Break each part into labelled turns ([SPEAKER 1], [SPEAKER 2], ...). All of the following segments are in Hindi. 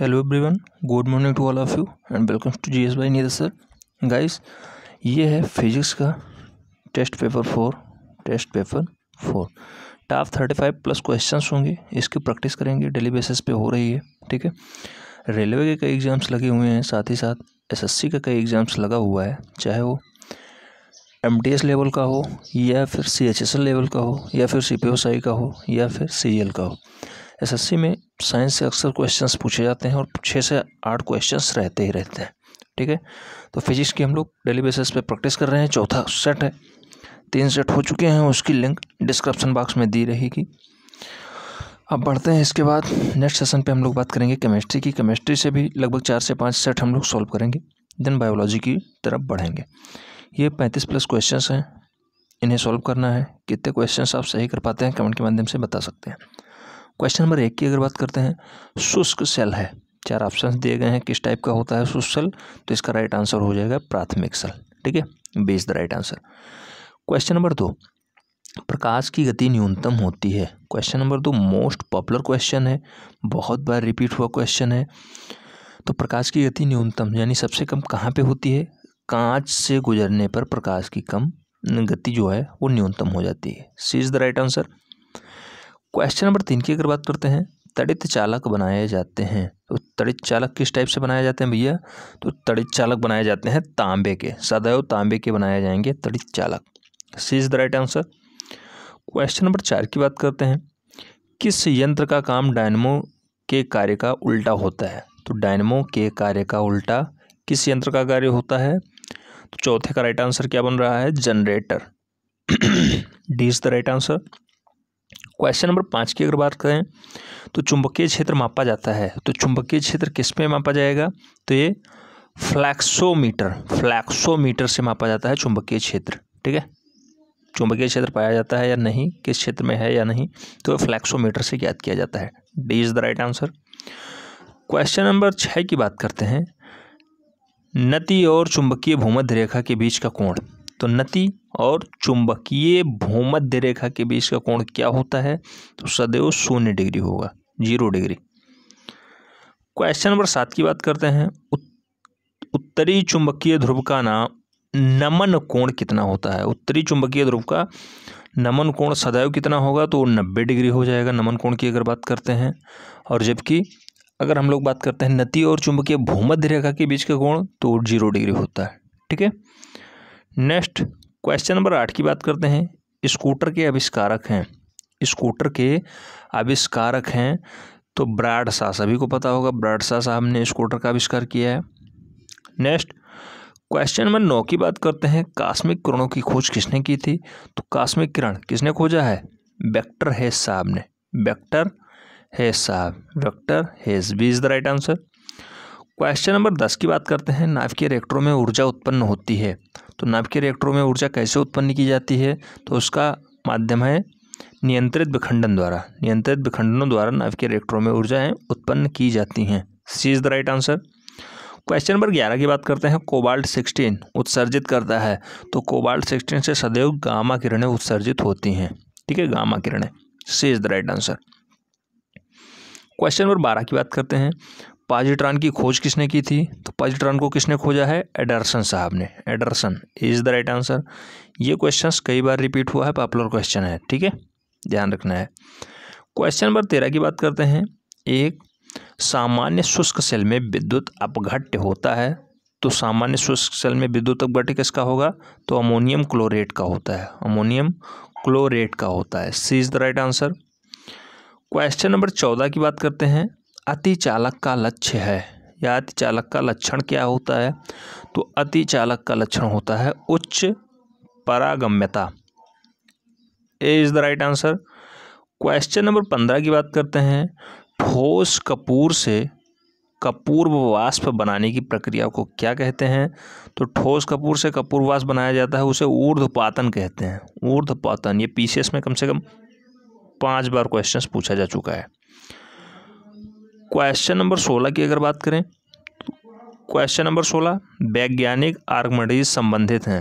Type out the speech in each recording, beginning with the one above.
[SPEAKER 1] hello everyone good morning to all of you and welcome to G S by Neeraj sir guys ये है फिजिक्स का test paper for test paper for top thirty five plus questions होंगे इसकी प्रैक्टिस करेंगे डेली बेसिस पे हो रही है ठीक है रेलवे के कई एग्ज़ाम्स लगे हुए हैं साथ ही साथ एसएससी का कई एग्ज़ाम्स लगा हुआ है चाहे वो एम लेवल का हो या फिर सी लेवल का हो या फिर सी का हो या फिर सी e का हो एसएससी में साइंस से अक्सर क्वेश्चंस पूछे जाते हैं और छः से आठ क्वेश्चंस रहते ही रहते हैं ठीक है तो फिजिक्स की हम लोग डेली बेसिस पे प्रैक्टिस कर रहे हैं चौथा सेट है तीन सेट हो चुके हैं उसकी लिंक डिस्क्रिप्शन बॉक्स में दी रहेगी अब बढ़ते हैं इसके बाद नेक्स्ट सेशन पे हम लोग बात करेंगे केमिस्ट्री की केमिस्ट्री से भी लगभग चार से पाँच सेट हम लोग सॉल्व करेंगे देन बायोलॉजी की तरफ बढ़ेंगे ये पैंतीस प्लस क्वेश्चंस हैं इन्हें सॉल्व करना है कितने क्वेश्चंस आप सही कर पाते हैं कमेंट के माध्यम से बता सकते हैं क्वेश्चन नंबर एक की अगर बात करते हैं शुष्क सेल है चार ऑप्शन दिए गए हैं किस टाइप का होता है शुष्क सेल तो इसका राइट आंसर हो जाएगा प्राथमिक सेल ठीक है B is the right answer question number दो प्रकाश की गति न्यूनतम होती है क्वेश्चन नंबर दो मोस्ट पॉपुलर क्वेश्चन है बहुत बार रिपीट हुआ क्वेश्चन है तो प्रकाश की गति न्यूनतम यानी सबसे कम कहाँ पे होती है कांच से गुजरने पर प्रकाश की कम गति जो है वो न्यूनतम हो जाती है C is the right answer question number तीन की अगर बात करते हैं तड़ित चालक बनाए जाते हैं तो तड़ित चालक किस टाइप से बनाए जाते हैं भैया तो तड़ित चालक बनाए जाते हैं तांबे के सदैव तांबे के बनाए जाएंगे तड़ित चालक C is the right answer question number चार की बात करते हैं किस यंत्र का काम डायनमो के कार्य का उल्टा होता है तो डायनमो के कार्य का उल्टा किस यंत्र का कार्य होता है तो चौथे का राइट आंसर क्या बन रहा है generator D is the right answer question number पाँच की अगर बात करें तो चुंबकीय क्षेत्र मापा जाता है तो चुंबकीय क्षेत्र किस में मापा जाएगा तो ये फ्लैक्सोमीटर फ्लैक्सोमीटर से मापा जाता है चुंबकीय क्षेत्र ठीक है चुंबकीय क्षेत्र पाया जाता है या नहीं किस क्षेत्र में है या नहीं तो फ्लैक्सोमीटर से ज्ञात किया जाता है D is the right answer question number छः की बात करते हैं नती और चुंबकीय भूमध्य रेखा के बीच का कोण तो नती और चुंबकीय भूमध्य रेखा के बीच का कोण क्या होता है तो सदैव शून्य डिग्री होगा जीरो डिग्री क्वेश्चन नंबर सात की बात करते हैं उत्तरी चुंबकीय ध्रुव का नाम नमन कोण कितना होता है उत्तरी चुंबकीय ध्रुव का नमन कोण सदैव कितना होगा तो नब्बे डिग्री हो जाएगा नमन कोण की अगर बात करते हैं और जबकि अगर हम लोग बात करते हैं नती और चुंबकीय भूमध्य रेखा के बीच का कोण तो जीरो डिग्री होता है ठीक है नेक्स्ट क्वेश्चन नंबर आठ की बात करते हैं स्कूटर के आविष्कारक हैं स्कूटर के आविष्कारक हैं तो ब्राड शाह सभी को पता होगा ब्राड शाह साहब ने स्कूटर का आविष्कार किया है नेक्स्ट क्वेश्चन नंबर नौ की बात करते हैं कास्मिक किरणों की खोज किसने की थी तो कास्मिक किरण किसने खोजा है वेक्टर हैज साहब ने वेक्टर हैज साहब Victor Hess B is the right answer question number दस की बात करते हैं नाभिकीय रिएक्टरों में ऊर्जा उत्पन्न होती है तो नाभिकीय रिएक्टरों में ऊर्जा कैसे उत्पन्न की जाती है तो उसका माध्यम है नियंत्रित विखंडन द्वारा नियंत्रित विखंडनों द्वारा नाभिकीय रिएक्टरों में ऊर्जाएँ उत्पन्न की जाती हैं C is the right answer question number ग्यारह की बात करते हैं कोबाल्ट सिक्सटीन उत्सर्जित करता है तो कोबाल्ट सिक्सटीन से सदैव गामा किरणें उत्सर्जित होती हैं ठीक है गामा किरणें C is the right answer question number बारह की बात करते हैं पाजिट्रॉन की खोज किसने की थी तो पाजिट्रॉन को किसने खोजा है एडरसन साहब ने Anderson is the right answer ये क्वेश्चन कई बार रिपीट हुआ है पॉपुलर क्वेश्चन है ठीक है ध्यान रखना है क्वेश्चन नंबर तेरह की बात करते हैं एक सामान्य शुष्क सेल में विद्युत अपघट्य होता है तो सामान्य शुष्क सेल में विद्युत अपघट्य किसका होगा तो अमोनियम क्लोरेट का होता है अमोनियम क्लोरेट का होता है C is the right answer question number चौदह की बात करते हैं अति चालक का लक्ष्य है या अति चालक का लक्षण क्या होता है तो अति चालक का लक्षण होता है उच्च परागम्यता A is the right answer question number पंद्रह की बात करते हैं ठोस कपूर से कपूर वाष्प बनाने की प्रक्रिया को क्या कहते हैं तो ठोस कपूर से कपूर वाष्प बनाया जाता है उसे ऊर्ध्वपातन कहते हैं ऊर्ध्वपातन ये पीसीएस में कम से कम पांच बार क्वेश्चंस पूछा जा चुका है क्वेश्चन नंबर सोलह की अगर बात करें क्वेश्चन नंबर सोलह वैज्ञानिक आर्गमटीज संबंधित हैं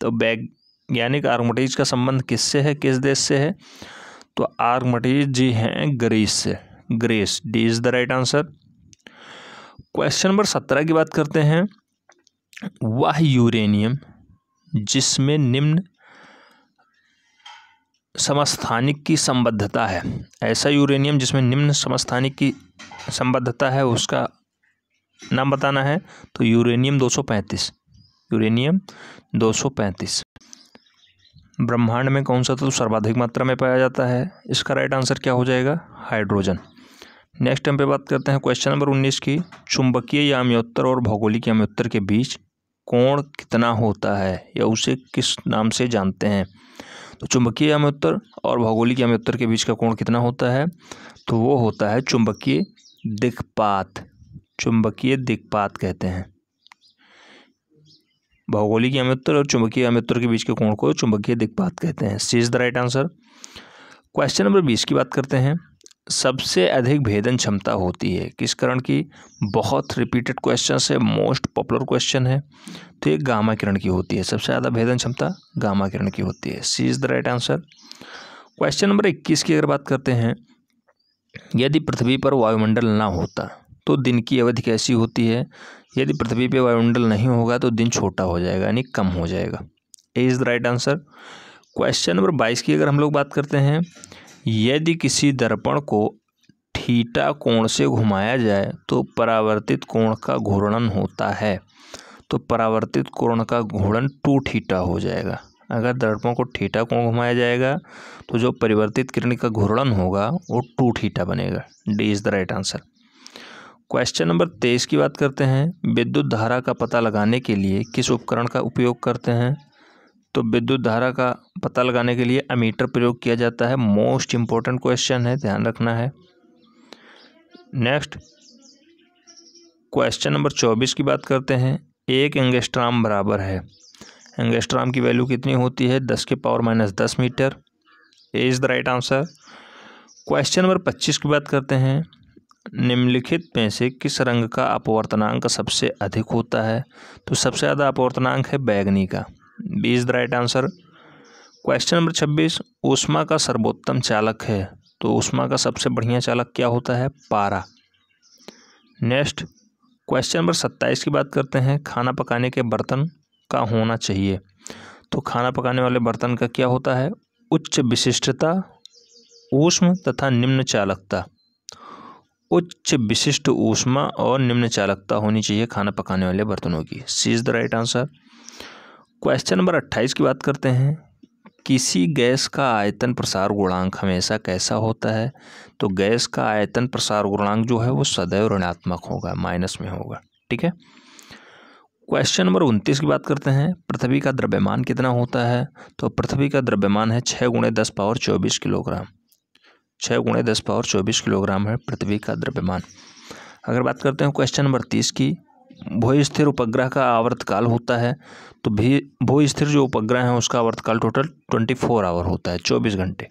[SPEAKER 1] तो वैज्ञानिक आर्गमटीज का संबंध किससे है किस देश से है तो आर्गमटीज जी हैं ग्रीस से Greece D is the right answer question number सत्रह की बात करते हैं वह यूरेनियम जिसमें निम्न समस्थानिक की संबद्धता है ऐसा यूरेनियम जिसमें निम्न समस्थानिक की संबद्धता है उसका नाम बताना है तो यूरेनियम 235 यूरेनियम 235 ब्रह्मांड में कौन सा तत्व तो सर्वाधिक मात्रा में पाया जाता है इसका राइट आंसर क्या हो जाएगा हाइड्रोजन नेक्स्ट हम पे बात करते हैं क्वेश्चन नंबर उन्नीस की चुंबकीय याम्योत्तर और भौगोलिक याम्योत्तर के बीच कोण कितना होता है या उसे किस नाम से जानते हैं तो चुंबकीय अमयोत्तर और भौगोलिक अमयोत्तर के बीच का कोण कितना होता है तो वो होता है चुंबकीय दिक्पात चुंबकीय दिक्पात कहते हैं भौगोलिक अमयोत्तर और चुंबकीय अमयोत्तर के बीच के कोण को चुंबकीय दिक्पात कहते हैं C is the right answer question number बीस की बात करते हैं सबसे अधिक भेदन क्षमता होती है किस कारण की बहुत रिपीटेड क्वेश्चन है मोस्ट पॉपुलर क्वेश्चन है तो ये गामा किरण की होती है सबसे ज़्यादा भेदन क्षमता गामा किरण की होती है C is the right answer question number इक्कीस की अगर बात करते हैं यदि पृथ्वी पर वायुमंडल ना होता तो दिन की अवधि कैसी होती है यदि पृथ्वी पर वायुमंडल नहीं होगा तो दिन छोटा हो जाएगा यानी कम हो जाएगा A is the right answer question number बाईस की अगर हम लोग बात करते हैं यदि किसी दर्पण को थीटा कोण से घुमाया जाए तो परावर्तित कोण का घूर्णन होता है तो परावर्तित कोण का घूर्णन टू थीटा हो जाएगा अगर दर्पण को थीटा कोण घुमाया जाएगा तो जो परिवर्तित किरण का घूर्णन होगा वो टू थीटा बनेगा D is the right answer question number तेईस की बात करते हैं विद्युत धारा का पता लगाने के लिए किस उपकरण का उपयोग करते हैं तो विद्युत धारा का पता लगाने के लिए अमीटर प्रयोग किया जाता है मोस्ट इम्पोर्टेंट क्वेश्चन है ध्यान रखना है नेक्स्ट क्वेश्चन नंबर चौबीस की बात करते हैं एक एंगेस्ट्राम बराबर है एंगेस्ट्राम की वैल्यू कितनी होती है दस के पावर माइनस दस metre A is the right answer question number पच्चीस की बात करते हैं निम्नलिखित में से किस रंग का अपवर्तनांक सबसे अधिक होता है तो सबसे ज़्यादा अपवर्तनांक है बैगनी का B is the right answer question number छब्बीस ऊष्मा का सर्वोत्तम चालक है तो ऊष्मा का सबसे बढ़िया चालक क्या होता है पारा नेक्स्ट क्वेश्चन नंबर सत्ताईस की बात करते हैं खाना पकाने के बर्तन का होना चाहिए तो खाना पकाने वाले बर्तन का क्या होता है उच्च विशिष्टता ऊष्म तथा निम्न चालकता उच्च विशिष्ट ऊष्मा और निम्न चालकता होनी चाहिए खाना पकाने वाले बर्तनों की C is the right answer question number अट्ठाईस की बात करते हैं किसी गैस का आयतन प्रसार गुणांक हमेशा कैसा होता है तो गैस का आयतन प्रसार गुणांक जो है वो सदैव ऋणात्मक होगा माइनस में होगा ठीक है क्वेश्चन नंबर उनतीस की बात करते हैं पृथ्वी का द्रव्यमान कितना होता है तो पृथ्वी का द्रव्यमान है छः गुणे दस पावर चौबीस किलोग्राम छः गुणे दस पावर चौबीस किलोग्राम है पृथ्वी का द्रव्यमान अगर बात करते हैं क्वेश्चन नंबर तीस की भू स्थिर उपग्रह का आवर्तकाल होता है तो भी भू स्थिर जो उपग्रह हैं उसका आवर्तकाल टोटल ट्वेंटी फोर आवर होता है चौबीस घंटे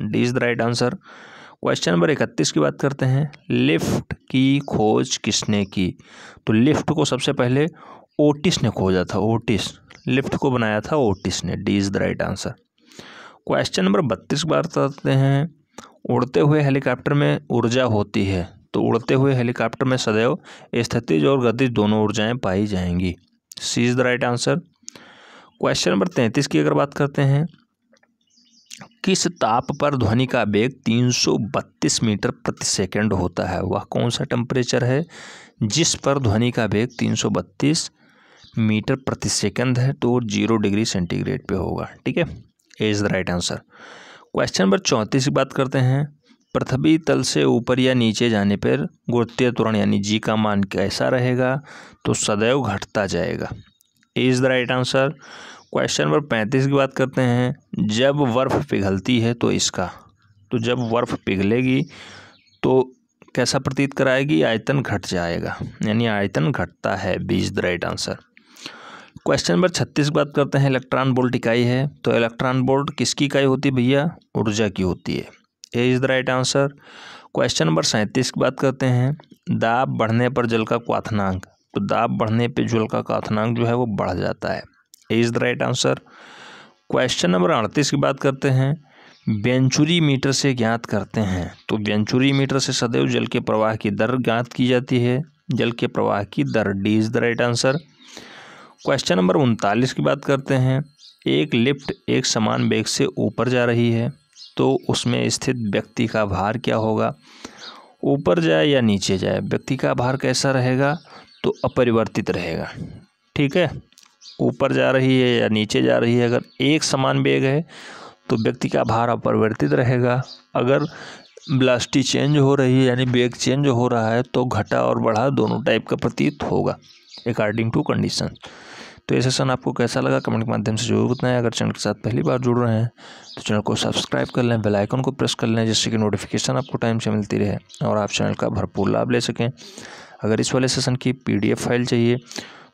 [SPEAKER 1] D is the right answer question number इकतीस की बात करते हैं लिफ्ट की खोज किसने की तो लिफ्ट को सबसे पहले ओटिस ने खोजा था ओटिस लिफ्ट को बनाया था ओटिस ने D is the right answer question number बत्तीस की बात करते हैं उड़ते हुए हेलीकॉप्टर में ऊर्जा होती है तो उड़ते हुए हेलीकॉप्टर में सदैव स्थितिज और गतिज दोनों ऊर्जाएं पाई जाएंगी C is the right answer question number तैंतीस की अगर बात करते हैं किस ताप पर ध्वनि का वेग 332 मीटर प्रति सेकंड होता है वह कौन सा टेम्परेचर है जिस पर ध्वनि का वेग 332 मीटर प्रति सेकंड है तो जीरो डिग्री सेंटीग्रेड पे होगा ठीक है is the right answer question number चौंतीस की बात करते हैं पृथ्वी तल से ऊपर या नीचे जाने पर गुरुत्वीय त्वरण यानी जी का मान कैसा रहेगा तो सदैव घटता जाएगा is the right answer question number पैंतीस की बात करते हैं जब बर्फ़ पिघलती है तो इसका तो जब बर्फ़ पिघलेगी तो कैसा प्रतीत कराएगी आयतन घट जाएगा यानी आयतन घटता है B is the right answer question number छत्तीस बात करते हैं इलेक्ट्रॉन बोल्ट इकाई है तो इलेक्ट्रॉन बोल्ट किसकी इकाई होती है भैया ऊर्जा की होती है A is the right answer question number सैंतीस की बात करते हैं दाब बढ़ने पर जल का क्वाथनांक तो दाब बढ़ने पर जल का क्वाथनांक जो है वो बढ़ जाता है A is the right answer question number अड़तीस की बात करते हैं वेंचुरी मीटर से ज्ञात करते हैं तो वेंचुरी मीटर से सदैव जल के प्रवाह की दर ज्ञात की जाती है जल के प्रवाह की दर D is the right answer question number उनतालीस की बात करते हैं एक लिफ्ट एक समान बेग से ऊपर जा रही है तो उसमें स्थित व्यक्ति का भार क्या होगा ऊपर जाए या नीचे जाए व्यक्ति का भार कैसा रहेगा तो अपरिवर्तित रहेगा ठीक है ऊपर जा रही है या नीचे जा रही है अगर एक समान वेग है तो व्यक्ति का भार अपरिवर्तित रहेगा अगर ब्लास्टी चेंज हो रही है यानी वेग चेंज हो रहा है तो घटा और बढ़ा दोनों टाइप का प्रतीत होगा अकॉर्डिंग टू कंडीशन तो ये सेशन आपको कैसा लगा कमेंट के माध्यम से जरूर बताएं अगर चैनल के साथ पहली बार जुड़ रहे हैं तो चैनल को सब्सक्राइब कर लें बेल आइकन को प्रेस कर लें जिससे कि नोटिफिकेशन आपको टाइम से मिलती रहे और आप चैनल का भरपूर लाभ ले सकें अगर इस वाले सेशन की पी फाइल चाहिए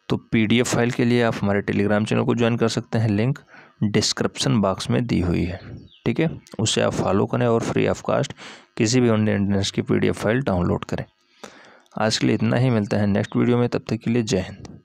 [SPEAKER 1] तो पी फाइल के लिए आप हमारे टेलीग्राम चैनल को ज्वाइन कर सकते हैं लिंक डिस्क्रिप्सन बॉक्स में दी हुई है ठीक है उसे आप फॉलो करें और फ्री ऑफ कास्ट किसी भी ऑनलाइन इंटरनेस की पी फाइल डाउनलोड करें आज के लिए इतना ही मिलता है नेक्स्ट वीडियो में तब तक के लिए जय हिंद